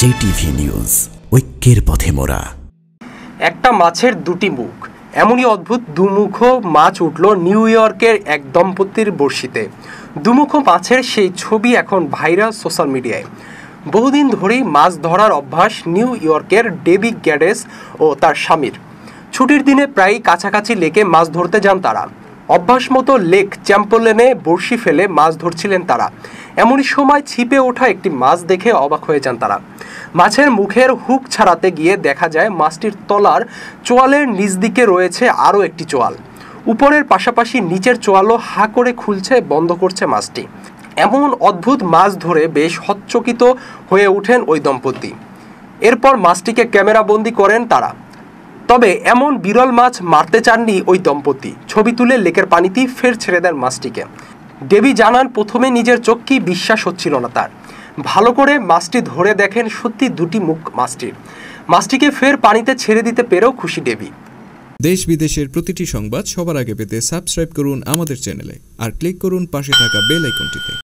JTV news ঐক্যের পথে মোরা একটা মাছের দুটি মুখ এমনই অদ্ভুত দুমুখো মাছ উঠল নিউ ইয়র্কের এক দম্পতির বর্ষিতে দুমুখো মাছের সেই ছবি এখন ভাইরাল সোশ্যাল মিডিয়ায় বহুদিন ধরেই মাছ ধরার অভ্যাস নিউ ইয়র্কের ডেভিড গ্যাডেস ও তার স্বামীর ছুটির দিনে প্রায় কাছাকাছি লেকে মাছ ধরতে যান তারা অভ্যাস মতো লেক চ্যাম্পলেনে বড়শি ফেলে মাছ ধরছিলেন তারা এমনই সময় ছিপে ওঠা একটি মাছ দেখে অবাক হয়ে যান তারা মাছের মুখের হুক ছাড়াতে গিয়ে দেখা যায় মাছটির তলার চোয়ালের নিচ দিকে রয়েছে আরও একটি চোয়াল উপরের পাশাপাশি নিচের চোয়ালও হা করে খুলছে বন্ধ করছে মাছটি এমন অদ্ভুত মাছ ধরে বেশ হচ্চকিত হয়ে ওঠেন ওই দম্পতি এরপর মাছটিকে ক্যামেরাবন্দি করেন তারা তবে এমন বিরল মাছ মারতে চাননি ওই দম্পতি ছবি তুলে লেকের পানিতেই ফের ছেড়ে দেন মাছটিকে দেবী জানান প্রথমে নিজের চোখকেই বিশ্বাস হচ্ছিল না তার ভালো করে মাছটি ধরে দেখেন সত্যি দুটি মুখ মাছটির মাছটিকে ফের পানিতে ছেড়ে দিতে পেরেও খুশি দেবী দেশ বিদেশের প্রতিটি সংবাদ সবার আগে পেতে সাবস্ক্রাইব করুন আমাদের চ্যানেলে আর ক্লিক করুন পাশে থাকা বেল আইকনটিতে